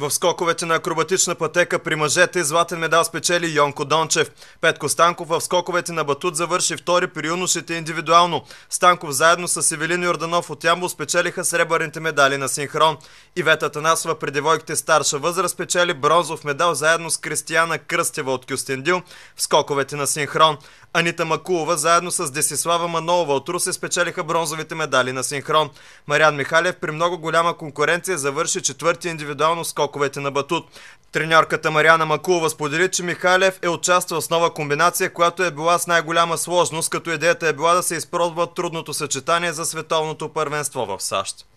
В скоковете на акробатична пътека при мъжете златен медал спечели Йонко Дончев. Петко Станков в скоковете на батут завърши втори при юношите индивидуално. Станков заедно с Евелин Йорданов от Ямбол спечелиха сребърните медали на синхрон. Ивета Танасова при девойките старша възраст спечели бронзов медал заедно с Кристияна Кръстева от Кюстендил в скоковете на синхрон. Анита Макулова заедно с Десислава Манолова от Руси спечелиха бронзовите медали на синхрон. Мариан Михалев при много голяма конкуренция завърши четвърти индивидуално скок скоковете на батут. Треньорката Мариана Макулова сподели, че Михалев е участвал с нова комбинация, която е била с най-голяма сложност, като идеята е била да се изпробва трудното съчетание за световното първенство в САЩ.